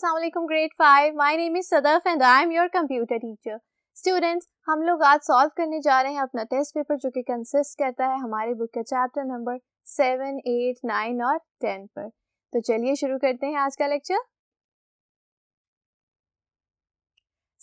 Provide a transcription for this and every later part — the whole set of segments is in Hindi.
Assalamualaikum Grade Five. My name is Sadaf and I am your computer teacher. Students, हम लोग आज सॉल्व करने जा रहे हैं अपना टेस्ट पेपर जो कि कंसिस्ट करता है हमारे बुक के chapter number seven eight nine और टेन पर तो चलिए शुरू करते हैं आज का लेक्चर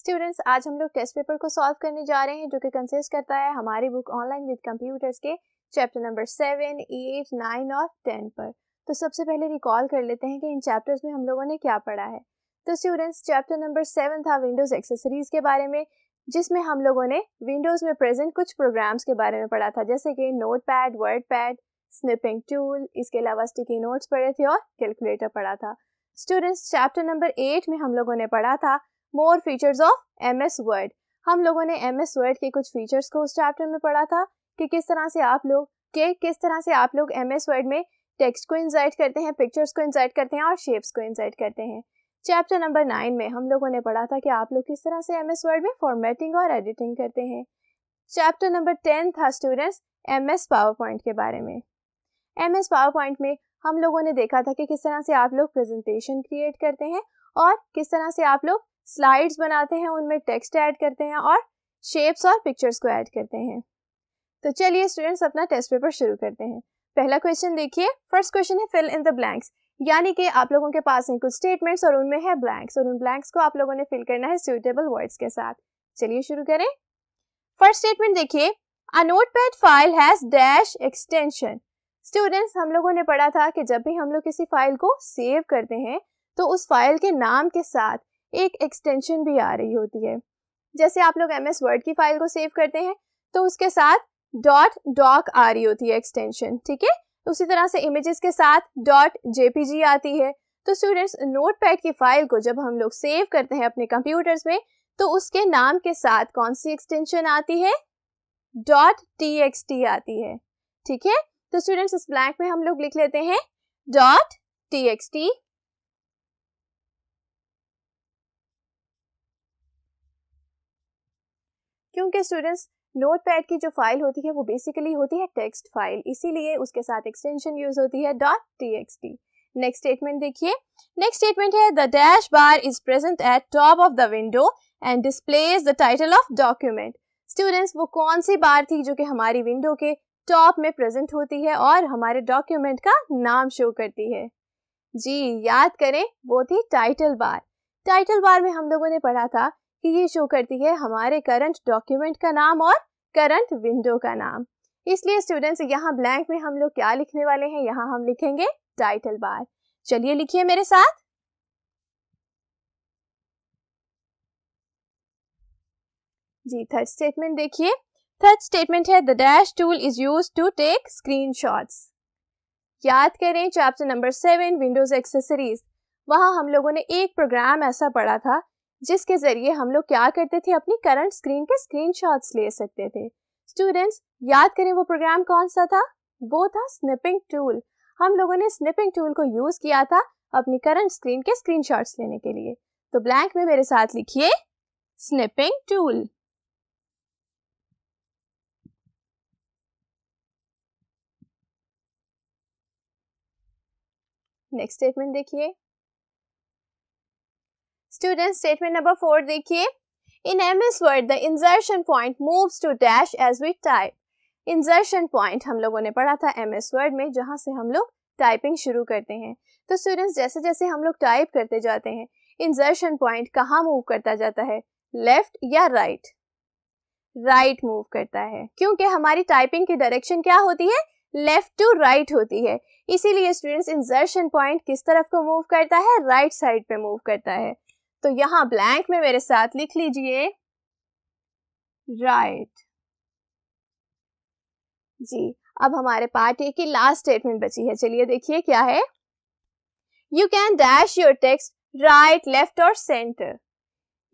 स्टूडेंट्स आज हम लोग टेस्ट पेपर को सॉल्व करने जा रहे हैं जो कि कंसिस्ट करता है हमारी बुक ऑनलाइन विद कंप्यूटर्स के chapter number seven eight nine और टेन पर तो सबसे पहले रिकॉल कर लेते हैं कि इन चैप्टर्स में हम लोगों ने क्या पढ़ा है तो स्टूडेंट्स चैप्टर नंबर सेवन था विंडोज़ एक्सेसरीज़ के बारे में जिसमें हम लोगों ने विंडोज़ में प्रेजेंट कुछ प्रोग्राम्स के बारे में पढ़ा था जैसे कि Notepad WordPad snipping tool इसके अलावा स्टिकी नोट्स पढ़े थे और कैलकुलेटर पढ़ा था स्टूडेंट्स चैप्टर नंबर एट में हम लोगों ने पढ़ा था more features of M S Word हम लोगों ने एम एस वर्ड के कुछ फीचर्स को उस चैप्टर में पढ़ा था कि किस तरह से आप लोग के किस तरह से आप लोग एम एस वर्ड में टेक्स्ट को इन्जाइट करते हैं पिक्चर्स को इन्जाइट करते हैं और शेप्स को इन्जाइट करते हैं चैप्टर नंबर नाइन में हम लोगों ने पढ़ा था कि आप लोग किस तरह से एम एस वर्ड में फॉर्मेटिंग और एडिटिंग करते हैं चैप्टर नंबर टेन था students M S PowerPoint के बारे में एम एस पावर पॉइंट में हम लोगों ने देखा था कि किस तरह से आप लोग प्रेजेंटेशन क्रिएट करते हैं और किस तरह से आप लोग स्लाइड्स बनाते हैं उनमें टेक्स्ट ऐड करते हैं और शेप्स और पिक्चर्स को ऐड करते हैं तो चलिए स्टूडेंट्स अपना टेस्ट पेपर शुरू करते हैं पहला क्वेश्चन देखिए फर्स्ट क्वेश्चन है फिल इन द ब्लैंक्स यानी कि आप लोगों के पास हैं कुछ स्टेटमेंट्स और उनमें है ब्लैंक्स और उन ब्लैंक्स को आप लोगों ने फिल करना है सूटेबल वर्ड्स के साथ चलिए शुरू करें फर्स्ट स्टेटमेंट देखिए a Notepad file has dash extension students हम लोगों ने पढ़ा था कि जब भी हम लोग किसी फाइल को सेव करते हैं तो उस फाइल के नाम के साथ एक एक्सटेंशन भी आ रही होती है जैसे आप लोग एम एस वर्ड की फाइल को सेव करते हैं तो उसके साथ डॉट डॉक आ रही होती है एक्सटेंशन ठीक है तो उसी तरह से इमेजेस के साथ डॉट जेपीजी आती है तो स्टूडेंट्स नोटपैड की फाइल को जब हम लोग सेव करते हैं अपने कंप्यूटर्स में तो उसके नाम के साथ कौन सी एक्सटेंशन आती है डॉट टी एक्स टी आती है ठीक है तो स्टूडेंट्स इस ब्लैंक में हम लोग लिख लेते हैं डॉट टी एक्स टी क्योंकि स्टूडेंट्स नोटपैड की जो फाइल होती है वो बेसिकली होती है टेक्स्ट फाइल इसीलिए उसके साथ एक्सटेंशन यूज होती है डॉट टी नेक्स्ट स्टेटमेंट देखिए नेक्स्ट स्टेटमेंट है the dash bar is present at top of the window and display is the title of document students वो कौन सी बार थी जो कि हमारी विंडो के टॉप में प्रेजेंट होती है और हमारे डॉक्यूमेंट का नाम शो करती है जी याद करें वो थी टाइटल बार टाइटल बार में हम लोगों ने पढ़ा था कि ये शो करती है हमारे करंट डॉक्यूमेंट का नाम और करंट विंडो का नाम इसलिए स्टूडेंट्स यहाँ ब्लैंक में हम लोग क्या लिखने वाले हैं यहाँ हम लिखेंगे टाइटल बार चलिए लिखिए मेरे साथ जी थर्ड स्टेटमेंट देखिए थर्ड स्टेटमेंट है the dash tool is use to take screenshots याद करें chapter number seven Windows accessories वहां हम लोगों ने एक प्रोग्राम ऐसा पढ़ा था जिसके ज़रिए हम लोग क्या करते थे अपनी करंट स्क्रीन के स्क्रीन ले सकते थे स्टूडेंट्स याद करें वो प्रोग्राम कौन सा था वो था स्निपिंग टूल हम लोगों ने स्निपिंग टूल को यूज़ किया था अपनी करंट स्क्रीन के स्क्रीन लेने के लिए तो ब्लैंक में मेरे साथ लिखिए स्निपिंग टूल नेक्स्ट स्टेटमेंट देखिए स्टूडेंट स्टेटमेंट नंबर फोर देखिए M S Word the insertion point moves to dash as we type insertion point हम लोगों ने पढ़ा था एस वर्ड में जहाँ से हम लोग टाइपिंग शुरू करते हैं तो स्टूडेंट्स जैसे जैसे हम लोग टाइप करते जाते हैं इंजर्शन पॉइंट कहाँ मूव करता जाता है लेफ्ट या राइट राइट मूव करता है क्योंकि हमारी टाइपिंग की डायरेक्शन क्या होती है लेफ्ट टू राइट होती है इसीलिए स्टूडेंट्स इंजर्शन पॉइंट किस तरफ को मूव करता है राइट right साइड पे मूव करता है तो यहां ब्लैंक में मेरे साथ लिख लीजिए राइट जी अब हमारे पार्ट ए की लास्ट स्टेटमेंट बची है चलिए देखिए क्या है you can dash your text right left और सेंटर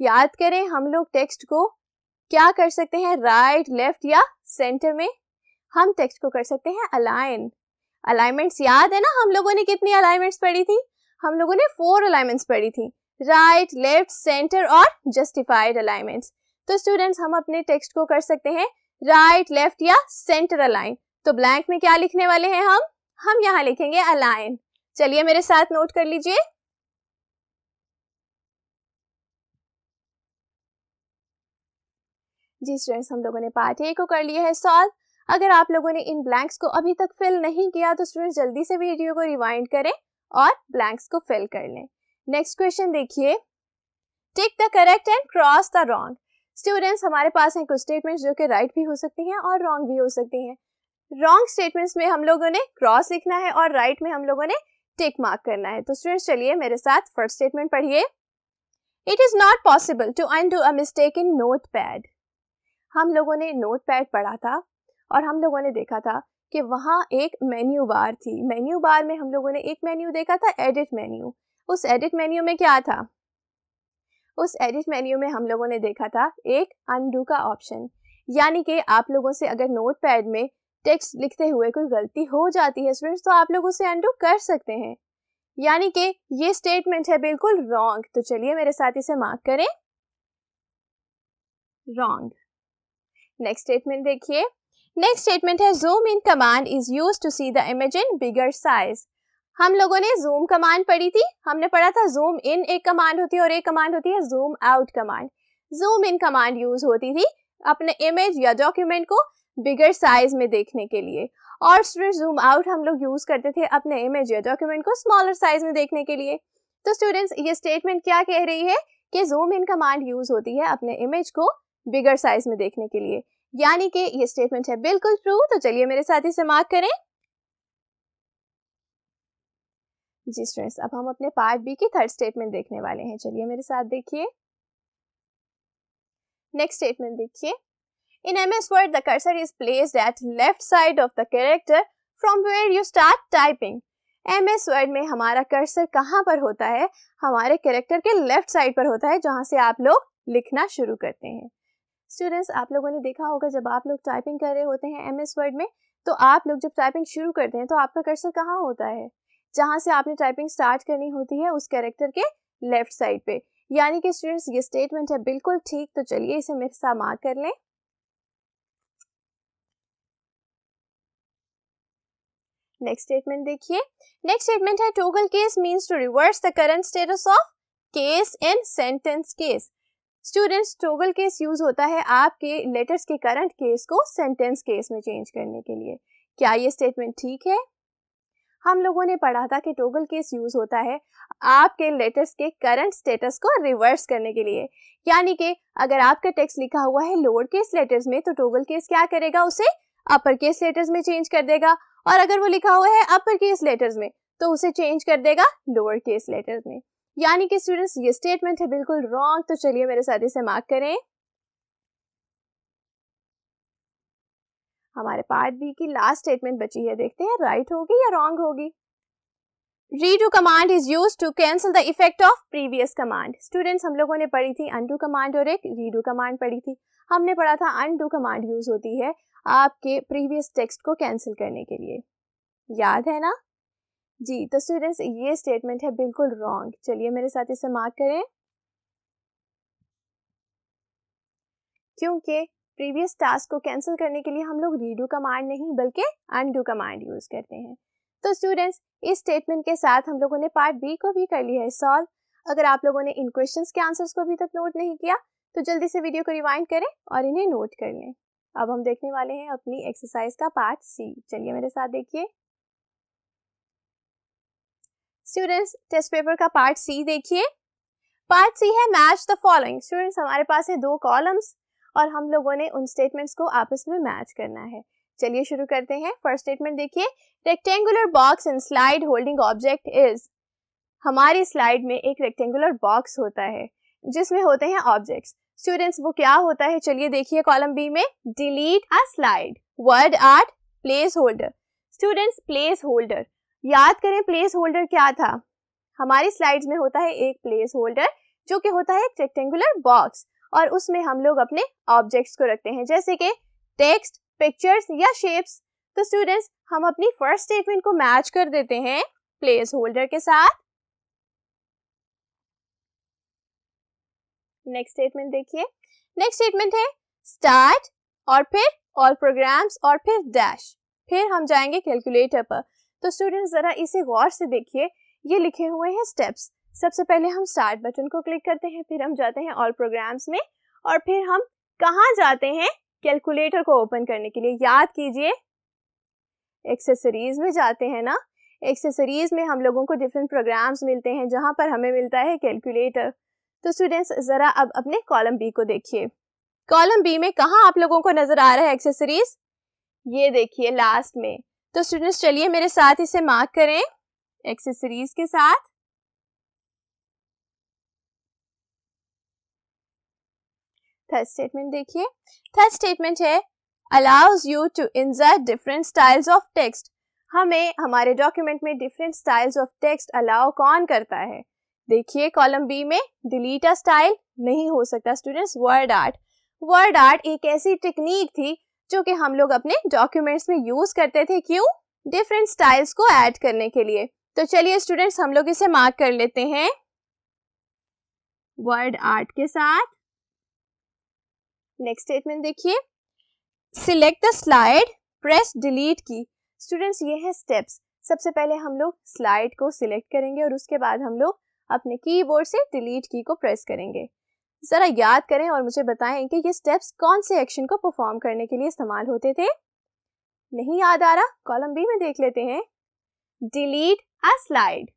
याद करें हम लोग टेक्स्ट को क्या कर सकते हैं राइट right, लेफ्ट या सेंटर में हम टेक्स्ट को कर सकते हैं अलाइन अलाइनमेंट्स याद है ना हम लोगों ने कितनी अलाइनमेंट्स पढ़ी थी हम लोगों ने फोर अलाइनमेंट्स पढ़ी थी राइट लेफ्ट सेंटर और जस्टिफाइड अलाइनमेंट्स तो स्टूडेंट्स हम अपने टेक्स्ट को कर सकते हैं राइट right, लेफ्ट या सेंटर अलाइन तो ब्लैंक में क्या लिखने वाले हैं हम हम यहाँ लिखेंगे अलाइन चलिए मेरे साथ नोट कर लीजिए जी स्टूडेंट्स हम लोगों ने पार्ट ए को कर लिया है सॉल्व अगर आप लोगों ने इन ब्लैंक्स को अभी तक फिल नहीं किया तो स्टूडेंट्स जल्दी से वीडियो को रिवाइंड करें और ब्लैंक्स को फिल कर लें नेक्स्ट क्वेश्चन देखिए tick the correct and cross the wrong students हमारे पास हैं कुछ स्टेटमेंट्स जो कि राइट right भी हो सकती हैं और रॉन्ग भी हो सकती हैं रॉन्ग स्टेटमेंट्स में हम लोगों ने क्रॉस लिखना है और राइट right में हम लोगों ने टिक मार्क करना है तो स्टूडेंट्स चलिए मेरे साथ फर्स्ट स्टेटमेंट पढ़िए it is not possible to undo a mistake in Notepad हम लोगों ने नोट पैड पढ़ा था और हम लोगों ने देखा था कि वहाँ एक मेन्यू बार थी मेन्यू बार में हम लोगों ने एक मेन्यू देखा था एडिट मेन्यू उस एडिट मेन्यू में क्या था उस एडिट मेन्यू में हम लोगों ने देखा था एक अनडू का ऑप्शन यानी कि आप लोगों से अगर नोट पैड में टेक्स्ट लिखते हुए कोई गलती हो जाती है स्टूडेंट्स तो आप लोग उसे अनडू कर सकते हैं यानी कि ये स्टेटमेंट है बिल्कुल रॉन्ग तो चलिए मेरे साथ इसे मार्क करें रॉन्ग नेक्स्ट स्टेटमेंट देखिए नेक्स्ट स्टेटमेंट है zoom in command is use to see the image in bigger size हम लोगों ने जूम कमांड पढ़ी थी हमने पढ़ा था जूम इन एक कमांड होती है और एक कमांड होती है zoom out command zoom in command use होती थी अपने इमेज या डॉक्यूमेंट को बिगर साइज में देखने के लिए और स्टूडेंट जूम आउट हम लोग यूज करते थे अपने इमेज या डॉक्यूमेंट को स्मॉलर साइज में देखने के लिए तो स्टूडेंट्स ये स्टेटमेंट क्या कह रही है कि जूम इन कमांड यूज होती है अपने इमेज को बिगर साइज में देखने के लिए यानी कि ये स्टेटमेंट है बिल्कुल ट्रू तो चलिए मेरे साथ ही से मार्क करें जी स्टूडेंट्स अब हम अपने पार्ट बी की थर्ड स्टेटमेंट देखने वाले हैं चलिए मेरे साथ देखिए नेक्स्ट स्टेटमेंट देखिए in M S Word the cursor is placed at left side of the character from where you start typing M S Word में हमारा कर्सर कहाँ पर होता है हमारे कैरेक्टर के लेफ्ट साइड पर होता है जहाँ से आप लोग लिखना शुरू करते हैं स्टूडेंट्स आप लोगों ने देखा होगा जब आप लोग टाइपिंग कर रहे होते हैं एम एस वर्ड में तो आप लोग जब टाइपिंग शुरू करते हैं तो आपका कर्सर कहाँ होता है जहाँ से आपने टाइपिंग स्टार्ट करनी होती है उस कैरेक्टर के लेफ्ट साइड पे यानी कि स्टूडेंट्स ये स्टेटमेंट है बिल्कुल ठीक तो चलिए इसे मेरे साथ मार्क कर लें नेक्स्ट स्टेटमेंट देखिए नेक्स्ट स्टेटमेंट है toggle case means to reverse the current status of case in sentence case students toggle case use होता है आपके लेटर्स के करंट केस को सेंटेंस केस में चेंज करने के लिए क्या ये स्टेटमेंट ठीक है हम लोगों ने पढ़ा था कि टोगल केस यूज़ होता है आपके लेटर्स के करंट स्टेटस को रिवर्स करने के लिए यानी कि अगर आपका टेक्स्ट लिखा हुआ है लोअर केस लेटर्स में तो टोगल केस क्या करेगा उसे अपर केस लेटर्स में चेंज कर देगा और अगर वो लिखा हुआ है अपर केस लेटर्स में तो उसे चेंज कर देगा लोअर केस लेटर्स में यानी कि स्टूडेंट्स ये स्टेटमेंट है बिल्कुल रॉन्ग तो चलिए मेरे साथ इसे मार्क करें हमारे पार्ट बी की लास्ट स्टेटमेंट बची है देखते हैं राइट होगी या रॉन्ग होगी redo command is use to cancel the effect of previous command students हम लोगों ने पढ़ी थी अनडू कमांड और एक रीडू कमांड पढ़ी थी हमने पढ़ा था अनडू कमांड यूज होती है आपके प्रीवियस टेक्स्ट को कैंसिल करने के लिए याद है ना जी तो स्टूडेंट्स ये स्टेटमेंट है बिल्कुल रॉन्ग चलिए मेरे साथ इसे मार्क करें क्योंकि प्रीवियस टास्क को कैंसिल करने के लिए हम लोग रीडू कमांड नहीं बल्कि अनडू कमांड यूज़ करते हैं तो स्टूडेंट्स इस स्टेटमेंट के साथ हम लोगों ने पार्ट बी को भी कर लिया है सॉल्व अगर आप लोगों ने इन क्वेश्चंस के आंसर्स को अभी तक नोट नहीं किया तो जल्दी से वीडियो को रिवाइंड करें और इन्हें नोट कर लें अब हम देखने वाले हैं अपनी एक्सरसाइज का पार्ट सी चलिए मेरे साथ देखिए स्टूडेंट्स टेस्ट पेपर का पार्ट सी देखिए पार्ट सी है मैच द फॉलोइंग स्टूडेंट्स हमारे पास है दो कॉलम्स और हम लोगों ने उन स्टेटमेंट्स को आपस में मैच करना है चलिए शुरू करते हैं फर्स्ट स्टेटमेंट देखिए rectangular box in slide holding object is हमारी स्लाइड में एक रेक्टेंगुलर बॉक्स होता है जिसमें होते हैं ऑब्जेक्ट्स स्टूडेंट्स वो क्या होता है चलिए देखिए कॉलम बी में delete a slide WordArt placeholder students placeholder याद करें प्लेस होल्डर क्या था हमारी स्लाइड्स में होता है एक प्लेस होल्डर जो कि होता है एक रेक्टेंगुलर बॉक्स और उसमें हम लोग अपने ऑब्जेक्ट्स को रखते हैं जैसे कि टेक्स्ट पिक्चर्स या शेप्स तो स्टूडेंट्स हम अपनी फर्स्ट स्टेटमेंट को मैच कर देते हैं प्लेस होल्डर के साथ नेक्स्ट स्टेटमेंट देखिए नेक्स्ट स्टेटमेंट है स्टार्ट और फिर ऑल प्रोग्राम्स और फिर डैश फिर हम जाएंगे कैलकुलेटर पर तो स्टूडेंट्स ज़रा इसे गौर से देखिए ये लिखे हुए हैं स्टेप्स सबसे पहले हम स्टार्ट बटन को क्लिक करते हैं फिर हम जाते हैं ऑल प्रोग्राम्स में और फिर हम कहाँ जाते हैं कैलकुलेटर को ओपन करने के लिए याद कीजिए एक्सेसरीज में जाते हैं ना एक्सेसरीज में हम लोगों को डिफरेंट प्रोग्राम्स मिलते हैं जहाँ पर हमें मिलता है कैलकुलेटर तो स्टूडेंट्स ज़रा अब अपने कॉलम बी को देखिए कॉलम बी में कहाँ आप लोगों को नज़र आ रहा है एक्सेसरीज ये देखिए लास्ट में तो स्टूडेंट्स चलिए मेरे साथ इसे मार्क करें एक्सेसरीज के साथ थर्ड स्टेटमेंट देखिए थर्ड स्टेटमेंट है allows you to insert different styles of text हमें हमारे डॉक्यूमेंट में different styles of text allow कौन करता है देखिए कॉलम बी में डिलीट अ स्टाइल नहीं हो सकता students WordArt WordArt एक ऐसी टेक्निक थी जो कि हम लोग अपने डॉक्यूमेंट्स में यूज करते थे क्यों डिफरेंट स्टाइल्स को ऐड करने के लिए तो चलिए स्टूडेंट्स हम लोग इसे मार्क कर लेते हैं वर्ड आर्ट के साथ नेक्स्ट स्टेटमेंट देखिए select the slide press delete key students ये है स्टेप्स सबसे पहले हम लोग स्लाइड को सिलेक्ट करेंगे और उसके बाद हम लोग अपने कीबोर्ड से डिलीट की को प्रेस करेंगे ज़रा याद करें और मुझे बताएं कि ये स्टेप्स कौन से एक्शन को परफॉर्म करने के लिए इस्तेमाल होते थे नहीं याद आ रहा कॉलम बी में देख लेते हैं डिलीट अ स्लाइड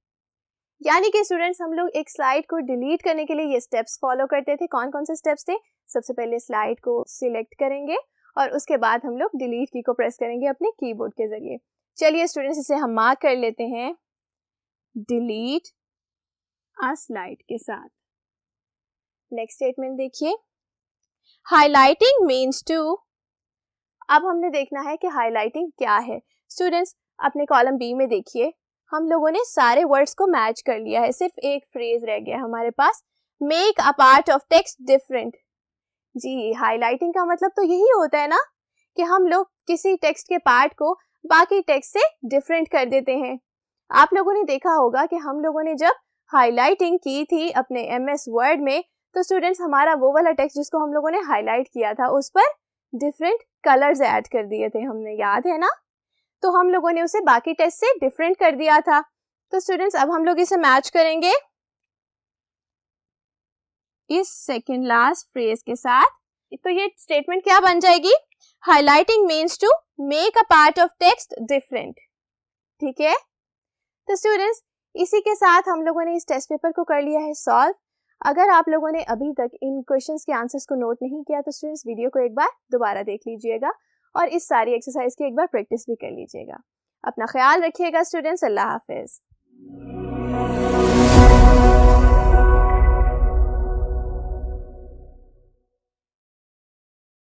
यानी कि स्टूडेंट्स हम लोग एक स्लाइड को डिलीट करने के लिए ये स्टेप्स फॉलो करते थे कौन कौन से स्टेप्स थे सबसे पहले स्लाइड को सिलेक्ट करेंगे और उसके बाद हम लोग डिलीट की को प्रेस करेंगे अपने कीबोर्ड के जरिए चलिए स्टूडेंट्स इसे हम मार्क कर लेते हैं डिलीट आ स्लाइड के साथ नेक्स्ट स्टेटमेंट देखिए हाईलाइटिंग मीन्स टू अब हमने देखना है कि हाईलाइटिंग क्या है स्टूडेंट्स अपने कॉलम बी में देखिए हम लोगों ने सारे वर्ड्स को मैच कर लिया है सिर्फ एक फ्रेज रह गया हमारे पास make a part of text different जी हाईलाइटिंग का मतलब तो यही होता है ना कि हम लोग किसी टेक्स्ट के पार्ट को बाकी टेक्स्ट से डिफरेंट कर देते हैं आप लोगों ने देखा होगा कि हम लोगों ने जब हाईलाइटिंग की थी अपने एम एस वर्ड में तो स्टूडेंट्स हमारा वो वाला टेक्स्ट जिसको हम लोगों ने हाईलाइट किया था उस पर डिफरेंट कलर्स ऐड कर दिए थे हमने याद है ना तो हम लोगों ने उसे बाकी टेस्ट से डिफरेंट कर दिया था तो स्टूडेंट्स अब हम लोग इसे मैच करेंगे इस सेकेंड लास्ट फ्रेज के साथ तो ये स्टेटमेंट क्या बन जाएगी highlighting means to make a part of text different ठीक है तो स्टूडेंट्स इसी के साथ हम लोगों ने इस टेस्ट पेपर को कर लिया है सॉल्व अगर आप लोगों ने अभी तक इन क्वेश्चंस के आंसर्स को नोट नहीं किया तो स्टूडेंट्स वीडियो को एक बार दोबारा देख लीजिएगा और इस सारी एक्सरसाइज की एक बार प्रैक्टिस भी कर लीजिएगा अपना ख्याल रखिएगा स्टूडेंट्स अल्लाह हाफिज़